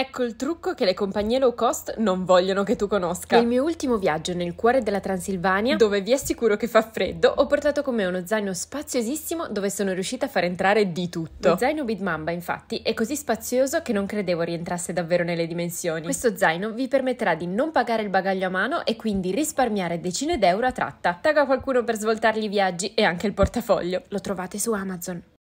Ecco il trucco che le compagnie low cost non vogliono che tu conosca. Nel mio ultimo viaggio nel cuore della Transilvania, dove vi assicuro che fa freddo, ho portato con me uno zaino spaziosissimo dove sono riuscita a far entrare di tutto. Lo zaino Big Mamba, infatti, è così spazioso che non credevo rientrasse davvero nelle dimensioni. Questo zaino vi permetterà di non pagare il bagaglio a mano e quindi risparmiare decine d'euro a tratta. Taga qualcuno per svoltargli i viaggi e anche il portafoglio. Lo trovate su Amazon.